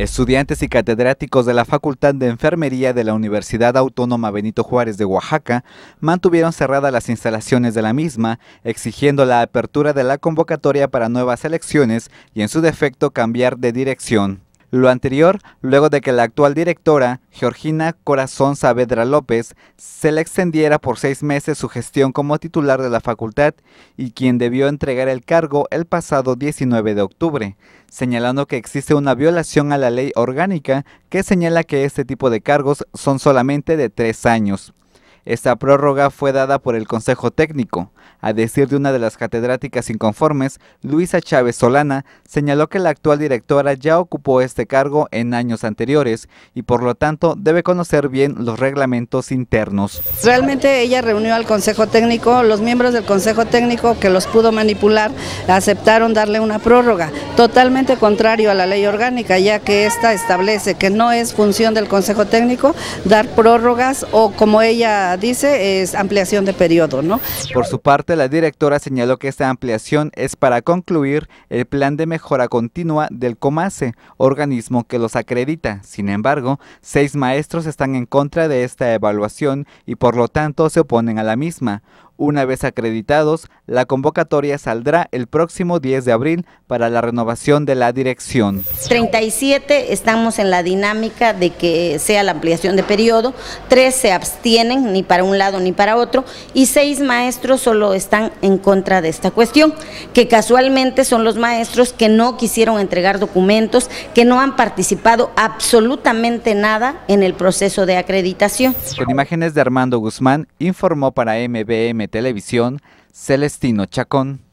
Estudiantes y catedráticos de la Facultad de Enfermería de la Universidad Autónoma Benito Juárez de Oaxaca mantuvieron cerradas las instalaciones de la misma, exigiendo la apertura de la convocatoria para nuevas elecciones y en su defecto cambiar de dirección. Lo anterior, luego de que la actual directora, Georgina Corazón Saavedra López, se le extendiera por seis meses su gestión como titular de la facultad y quien debió entregar el cargo el pasado 19 de octubre, señalando que existe una violación a la ley orgánica que señala que este tipo de cargos son solamente de tres años. Esta prórroga fue dada por el Consejo Técnico. A decir de una de las catedráticas inconformes, Luisa Chávez Solana, señaló que la actual directora ya ocupó este cargo en años anteriores y por lo tanto debe conocer bien los reglamentos internos. Realmente ella reunió al Consejo Técnico, los miembros del Consejo Técnico que los pudo manipular aceptaron darle una prórroga, totalmente contrario a la ley orgánica, ya que esta establece que no es función del Consejo Técnico dar prórrogas o como ella dice es ampliación de periodo, ¿no? Por su parte, la directora señaló que esta ampliación es para concluir el plan de mejora continua del COMACE, organismo que los acredita. Sin embargo, seis maestros están en contra de esta evaluación y por lo tanto se oponen a la misma. Una vez acreditados, la convocatoria saldrá el próximo 10 de abril para la renovación de la dirección. 37 estamos en la dinámica de que sea la ampliación de periodo, 3 se abstienen ni para un lado ni para otro y 6 maestros solo están en contra de esta cuestión, que casualmente son los maestros que no quisieron entregar documentos, que no han participado absolutamente nada en el proceso de acreditación. Con imágenes de Armando Guzmán, informó para MBM Televisión, Celestino Chacón.